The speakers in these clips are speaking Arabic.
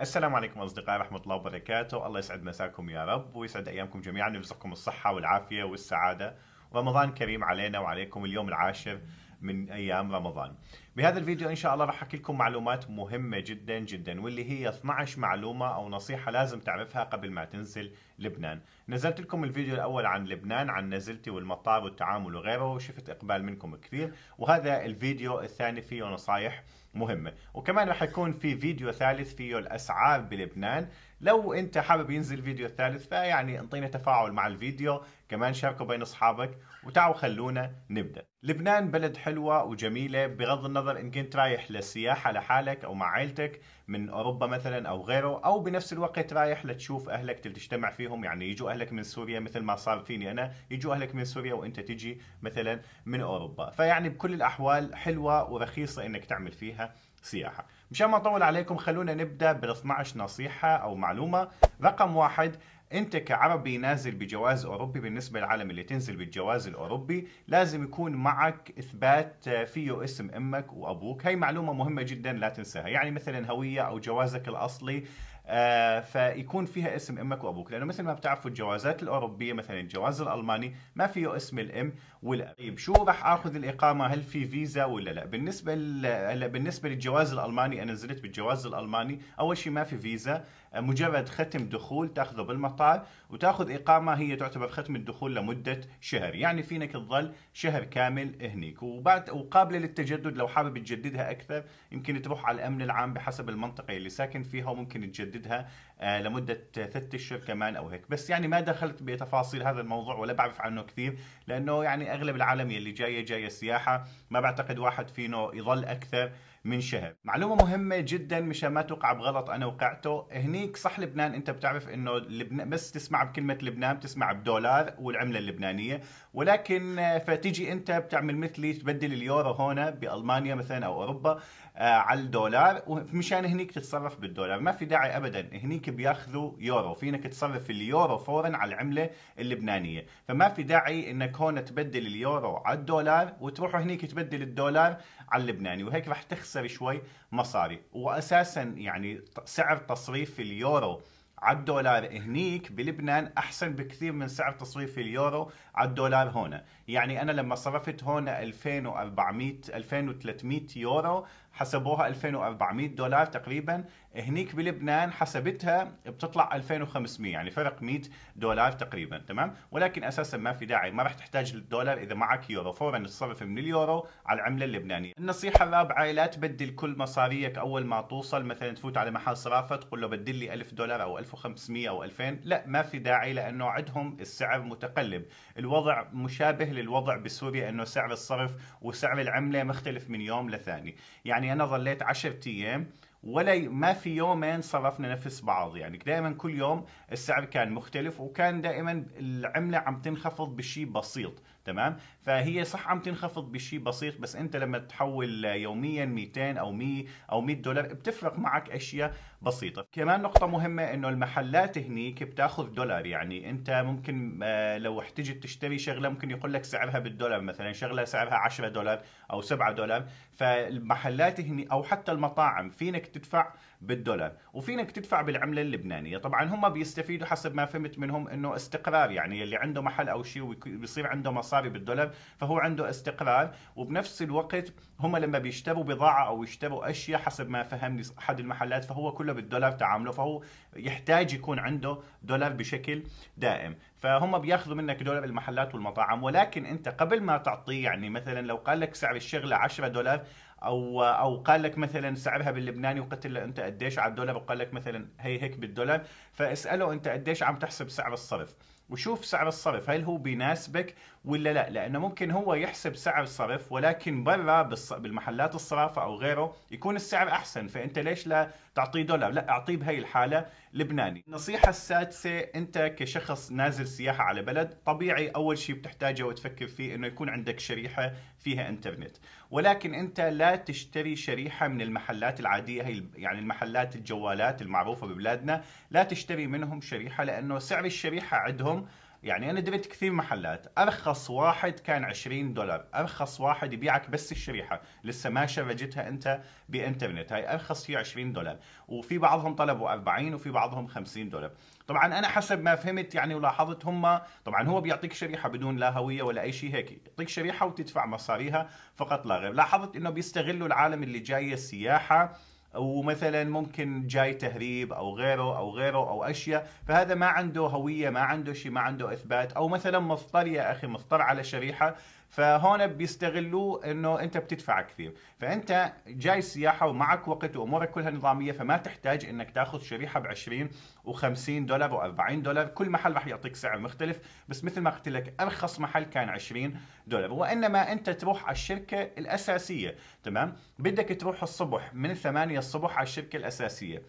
السلام عليكم اصدقائي ورحمه الله وبركاته، الله يسعد مساكم يا رب ويسعد ايامكم جميعا ويرزقكم الصحه والعافيه والسعاده، رمضان كريم علينا وعليكم اليوم العاشر من ايام رمضان. بهذا الفيديو ان شاء الله راح احكي لكم معلومات مهمه جدا جدا واللي هي 12 معلومه او نصيحه لازم تعرفها قبل ما تنزل لبنان نزلت لكم الفيديو الاول عن لبنان عن نزلتي والمطار والتعامل وغيره وشفت اقبال منكم كثير وهذا الفيديو الثاني فيه نصايح مهمه وكمان راح يكون في فيديو ثالث فيه الاسعار بلبنان لو انت حابب ينزل الفيديو الثالث فيعني انطينا تفاعل مع الفيديو كمان شاركوا بين اصحابك وتعوا خلونا نبدا لبنان بلد حلوه وجميله بغض النظر النظر ان كنت رايح للسياحه لحالك او مع عائلتك من اوروبا مثلا او غيره او بنفس الوقت رايح لتشوف اهلك تجتمع فيهم يعني يجوا اهلك من سوريا مثل ما صار فيني انا يجوا اهلك من سوريا وانت تجي مثلا من اوروبا فيعني بكل الاحوال حلوه ورخيصه انك تعمل فيها سياحه مشان ما اطول عليكم خلونا نبدا بال 12 نصيحه او معلومه رقم واحد انت كعربي نازل بجواز اوروبي بالنسبه للعالم اللي تنزل بالجواز الاوروبي لازم يكون معك اثبات آه، فيه اسم امك وابوك هاي معلومه مهمه جدا لا تنساها يعني مثلا هويه او جوازك الاصلي آه فيكون فيها اسم امك وابوك لانه مثل ما بتعرفوا الجوازات الاوروبيه مثلا الجواز الالماني ما فيه اسم الام والاب شو راح اخذ الاقامه هل في فيزا ولا لا بالنسبه هلا بالنسبه للجواز الالماني انا نزلت بالجواز الالماني اول شيء ما في فيزا آه، مجرد ختم دخول تاخذه بالمطار وتاخذ اقامه هي تعتبر ختم الدخول لمده شهر يعني فينك تظل شهر كامل هنيك وبعد وقابله للتجدد لو حابب تجددها اكثر يمكن تروح على الامن العام بحسب المنطقه اللي ساكن فيها وممكن تجدد تسددها آه، لمده ثلاثة اشهر كمان او هيك بس يعني ما دخلت بتفاصيل هذا الموضوع ولا بعرف عنه كثير لانه يعني اغلب العالم يلي جايه جايه سياحه ما بعتقد واحد فينا يضل اكثر من شهر معلومة مهمة جدا مشان ما توقع بغلط أنا وقعته هنيك صح لبنان أنت بتعرف أنه لبنان بس تسمع بكلمة لبنان بتسمع بدولار والعملة اللبنانية ولكن آه، فتيجي أنت بتعمل مثلي تبدل اليورو هنا بألمانيا مثلا أو أوروبا آه، على الدولار ومشان هنيك تتصرف بالدولار ما في داعي أبدا هنيك بياخذوا يورو فينك تصرف اليورو فورا على العملة اللبنانية فما في داعي أنك هون تبدل اليورو على الدولار وتروح هنيك تبدل الدولار على اللبناني وهيك رح تخسر شوي مصاري واساسا يعني سعر تصريف اليورو على الدولار هنيك بلبنان احسن بكثير من سعر تصريف اليورو على الدولار هون يعني انا لما صرفت هون 2400 2300 يورو حسبوها 2400 دولار تقريبا هنيك بلبنان حسبتها بتطلع 2500 يعني فرق 100 دولار تقريبا تمام ولكن اساسا ما في داعي ما راح تحتاج للدولار اذا معك يورو فورا تصرف من اليورو على العمله اللبنانيه النصيحه الرابعه لا تبدل كل مصاريك اول ما توصل مثلا تفوت على محل صرافه تقول له بدل لي 1000 دولار او 1500 او 2000 لا ما في داعي لانه عندهم السعر متقلب الوضع مشابه للوضع بسوريا انه سعر الصرف وسعر العمله مختلف من يوم لثاني يعني يعني انا ظليت 10 ايام ولا ما في يومين صرفنا نفس بعض يعني دائما كل يوم السعر كان مختلف وكان دائما العمله عم تنخفض بشيء بسيط تمام فهي صح عم تنخفض بشيء بسيط بس انت لما تحول يوميا 200 او 100 او 100 دولار بتفرق معك اشياء بسيطه كمان نقطه مهمه انه المحلات هنيك بتاخذ دولار يعني انت ممكن آه، لو احتجت تشتري شغله ممكن يقول لك سعرها بالدولار مثلا شغله سعرها 10 دولار او 7 دولار فالمحلات هني او حتى المطاعم فينك تدفع بالدولار وفينك تدفع بالعمله اللبنانيه طبعا هم بيستفيدوا حسب ما فهمت منهم انه استقرار يعني اللي عنده محل او شيء وبيصير عنده مصاري بالدولار فهو عنده استقرار وبنفس الوقت هم لما بيشتروا بضاعه او يشتروا اشياء حسب ما فهمني احد المحلات فهو كل كله بالدولار تعامله فهو يحتاج يكون عنده دولار بشكل دائم فهم بياخذوا منك دولار المحلات والمطاعم ولكن انت قبل ما تعطيه يعني مثلا لو قال لك سعر الشغله 10 دولار او او قال لك مثلا سعرها باللبناني وقلت له انت قديش على الدولار وقال لك مثلا هي هيك بالدولار فاساله انت قديش عم تحسب سعر الصرف وشوف سعر الصرف هل هو بيناسبك ولا لا لانه ممكن هو يحسب سعر الصرف ولكن برا بالمحلات الصرافه او غيره يكون السعر احسن فانت ليش لا تعطيه دولار لا اعطيه بهي الحاله لبناني النصيحه السادسه انت كشخص نازل سياحه على بلد طبيعي اول شيء بتحتاجه وتفكر فيه انه يكون عندك شريحه فيها انترنت ولكن انت لا تشتري شريحه من المحلات العاديه هي يعني المحلات الجوالات المعروفه ببلادنا لا تشتري منهم شريحه لانه سعر الشريحه عندهم اليوم يعني انا درت كثير محلات ارخص واحد كان 20 دولار ارخص واحد يبيعك بس الشريحه لسه ما شرجتها انت بانترنت هاي ارخص هي 20 دولار وفي بعضهم طلبوا 40 وفي بعضهم 50 دولار طبعا انا حسب ما فهمت يعني ولاحظت هم طبعا هو بيعطيك شريحه بدون لا هويه ولا اي شيء هيك يعطيك شريحه وتدفع مصاريها فقط لا غير لاحظت انه بيستغلوا العالم اللي جايه السياحه ومثلا ممكن جاي تهريب او غيره او غيره او اشياء فهذا ما عنده هويه ما عنده شيء ما عنده اثبات او مثلا مصطر يا اخي مصطر على شريحه فهون بيستغلوه انه انت بتدفع كثير فانت جاي سياحه ومعك وقت وامورك كلها نظاميه فما تحتاج انك تاخذ شريحه ب 20 و50 دولار و40 دولار كل محل راح يعطيك سعر مختلف بس مثل ما قلت لك ارخص محل كان 20 دولار وانما انت تروح على الشركه الاساسيه تمام بدك تروح الصبح من 8 الصبح على الشركه الاساسيه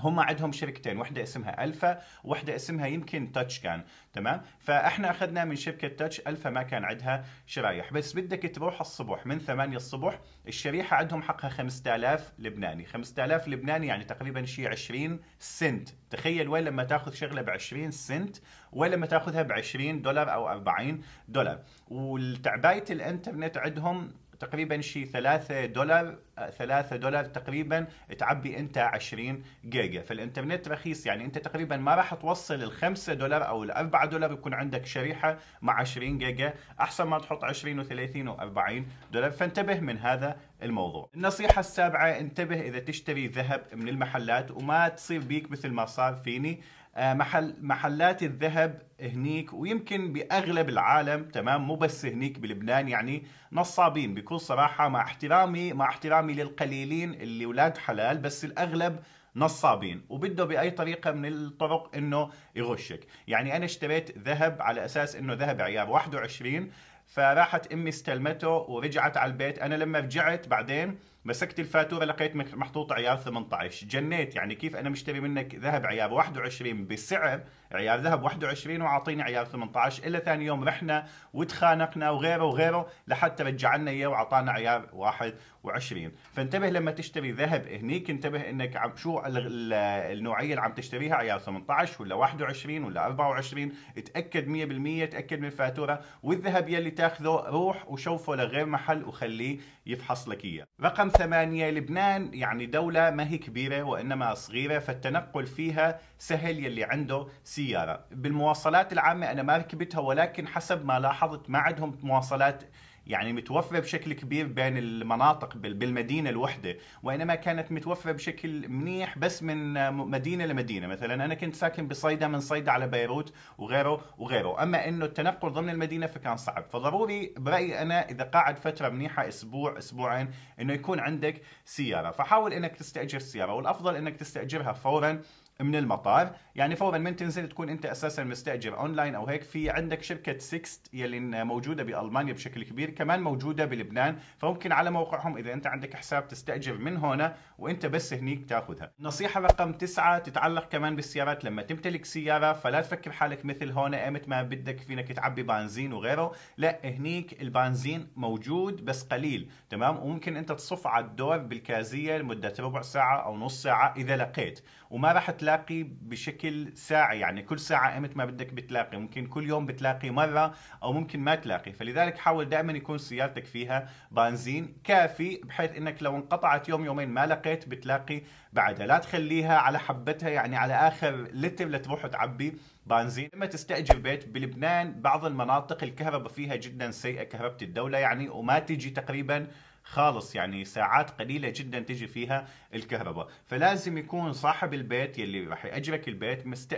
هم عندهم شركتين واحدة اسمها ألفا واحدة اسمها يمكن تاتش كان تمام فاحنا اخذنا من شركة تاتش ألفا ما كان عندها شرايح بس بدك تروح الصبح من 8 الصبح الشريحة عندهم حقها 5000 لبناني 5000 لبناني يعني تقريبا شيء 20 سنت تخيل وين لما تاخذ شغلة ب 20 سنت وين لما تاخذها ب 20 دولار او 40 دولار والتعباية الانترنت عندهم تقريبا شيء 3 دولار 3 دولار تقريبا تعبي انت 20 جيجا فالانترنت رخيص يعني انت تقريبا ما راح توصل ال 5 دولار او ال 4 دولار يكون عندك شريحه مع 20 جيجا احسن ما تحط 20 و30 و40 دولار فانتبه من هذا الموضوع. النصيحه السابعه انتبه اذا تشتري ذهب من المحلات وما تصير بيك مثل ما صار فيني آه، محل محلات الذهب هنيك ويمكن باغلب العالم تمام مو بس هنيك بلبنان يعني نصابين بكل صراحه مع احترامي مع احترامي للقليلين اللي اولاد حلال بس الاغلب نصابين وبده باي طريقه من الطرق انه يغشك يعني انا اشتريت ذهب على اساس انه ذهب عيار 21 فراحت امي استلمته ورجعت على البيت انا لما رجعت بعدين مسكت الفاتوره لقيت محطوط عيار 18 جنيت يعني كيف انا مشتري منك ذهب عيار 21 بسعر عيار ذهب 21 وعاطيني عيار 18 الا ثاني يوم رحنا وتخانقنا وغيره وغيره لحتى رجع لنا اياه واعطانا عيار 21 فانتبه لما تشتري ذهب هنيك انتبه انك عم شو النوعيه اللي عم تشتريها عيار 18 ولا 21 ولا 24 تاكد 100% تاكد من الفاتوره والذهب يلي تاخذه روح وشوفه لغير محل وخليه يفحص لك اياه رقم 2008 لبنان يعني دولة ما هي كبيرة وإنما صغيرة فالتنقل فيها سهل يلي عنده سيارة بالمواصلات العامة أنا ما ركبتها ولكن حسب ما لاحظت ما عندهم مواصلات يعني متوفره بشكل كبير بين المناطق بالمدينه الوحده وانما كانت متوفره بشكل منيح بس من مدينه لمدينه مثلا انا كنت ساكن بصيدا من صيدا على بيروت وغيره وغيره اما انه التنقل ضمن المدينه فكان صعب فضروري برايي انا اذا قاعد فتره منيحه اسبوع اسبوعين انه يكون عندك سياره فحاول انك تستاجر سياره والافضل انك تستاجرها فورا من المطار يعني فورا من تنزل تكون انت اساسا مستاجر اونلاين او هيك في عندك شركه سيكست يلي موجوده بالمانيا بشكل كبير كمان موجوده بلبنان فممكن على موقعهم اذا انت عندك حساب تستاجر من هنا وانت بس هنيك تاخذها نصيحه رقم تسعة تتعلق كمان بالسيارات لما تمتلك سياره فلا تفكر حالك مثل هون ايمت ما بدك فينك تعبي بنزين وغيره لا هنيك البنزين موجود بس قليل تمام وممكن انت تصف على الدور بالكازيه لمده ربع ساعه او نص ساعه اذا لقيت وما راح تلاقي بتلاقي بشكل ساعي يعني كل ساعة امتى ما بدك بتلاقي ممكن كل يوم بتلاقي مرة او ممكن ما تلاقي فلذلك حاول دائما يكون سيارتك فيها بنزين كافي بحيث انك لو انقطعت يوم يومين ما لقيت بتلاقي بعدها لا تخليها على حبتها يعني على اخر لتر لتروح تعبي بنزين لما تستأجر بيت بلبنان بعض المناطق الكهرباء فيها جدا سيئة كهرباء الدولة يعني وما تجي تقريبا خالص يعني ساعات قليله جدا تجي فيها الكهرباء فلازم يكون صاحب البيت يلي راح ياجرك البيت مست...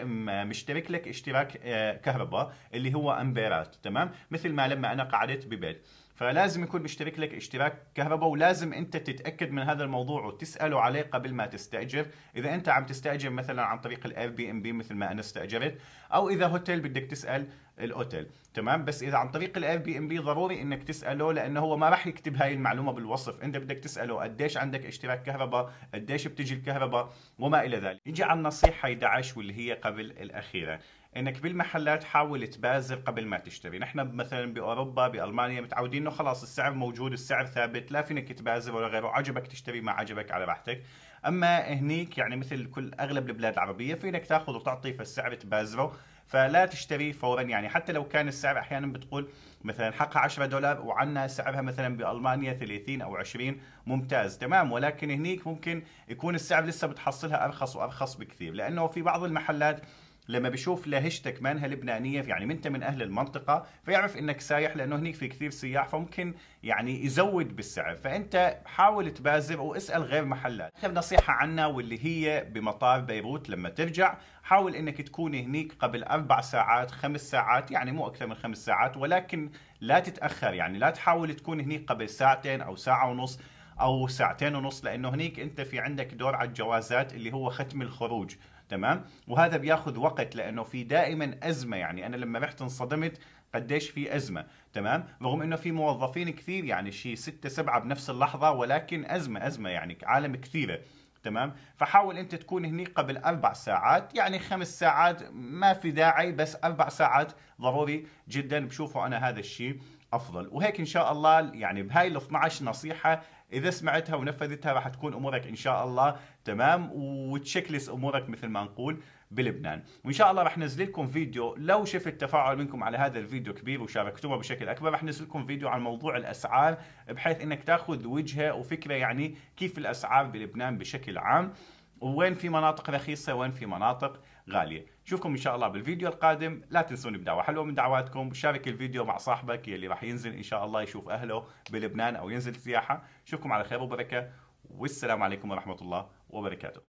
مشترك لك اشتراك آه، كهرباء اللي هو امبيرات تمام مثل ما لما انا قعدت ببيت فلازم يكون مشترك لك اشتراك كهرباء ولازم انت تتاكد من هذا الموضوع وتساله عليه قبل ما تستاجر اذا انت عم تستاجر مثلا عن طريق الاير بي ام بي مثل ما انا استاجرت او اذا هوتيل بدك تسال الاوتيل تمام بس اذا عن طريق الاير بي ام بي ضروري انك تساله لانه هو ما راح يكتب هاي المعلومه بالوصف انت بدك تساله قديش عندك اشتراك كهرباء قديش بتجي الكهرباء وما الى ذلك يجي على النصيحه 11 واللي هي قبل الاخيره انك بالمحلات حاول تبازر قبل ما تشتري نحن مثلا باوروبا بالمانيا متعودين انه خلاص السعر موجود السعر ثابت لا فينك تبازر ولا غيره عجبك تشتري ما عجبك على راحتك اما هنيك يعني مثل كل اغلب البلاد العربيه فينك تاخذ وتعطي فالسعر تبازره فلا تشتري فورا يعني حتى لو كان السعر احيانا بتقول مثلا حقها 10 دولار وعنا سعرها مثلا بالمانيا 30 او 20 ممتاز تمام ولكن هنيك ممكن يكون السعر لسه بتحصلها ارخص وارخص بكثير لانه في بعض المحلات لما بيشوف لهجتك مانها لبنانيه يعني منت من اهل المنطقه فيعرف انك سايح لانه هنيك في كثير سياح فممكن يعني يزود بالسعر فانت حاول تبازر واسال غير محلات اخر نصيحه عنا واللي هي بمطار بيروت لما ترجع حاول انك تكون هنيك قبل اربع ساعات خمس ساعات يعني مو اكثر من خمس ساعات ولكن لا تتاخر يعني لا تحاول تكون هنيك قبل ساعتين او ساعه ونص او ساعتين ونص لانه هنيك انت في عندك دور على الجوازات اللي هو ختم الخروج تمام وهذا بياخذ وقت لانه في دائما ازمه يعني انا لما رحت انصدمت قديش في ازمه تمام رغم انه في موظفين كثير يعني شيء ستة سبعة بنفس اللحظه ولكن ازمه ازمه يعني عالم كثيره تمام فحاول انت تكون هني قبل اربع ساعات يعني خمس ساعات ما في داعي بس اربع ساعات ضروري جدا بشوفه انا هذا الشيء افضل وهيك ان شاء الله يعني بهاي ال 12 نصيحه اذا سمعتها ونفذتها راح تكون امورك ان شاء الله تمام وتشكلس امورك مثل ما نقول بلبنان وان شاء الله راح ننزل لكم فيديو لو شفت تفاعل منكم على هذا الفيديو كبير وشاركتوه بشكل اكبر راح ننزل لكم فيديو عن موضوع الاسعار بحيث انك تاخذ وجهه وفكره يعني كيف الاسعار بلبنان بشكل عام وين في مناطق رخيصه وين في مناطق غاليه نشوفكم ان شاء الله بالفيديو القادم لا تنسون بدعوه حلوه من دعواتكم شارك الفيديو مع صاحبك يلي راح ينزل ان شاء الله يشوف اهله بلبنان او ينزل سياحه نشوفكم على خير وبركه والسلام عليكم ورحمه الله وبركاته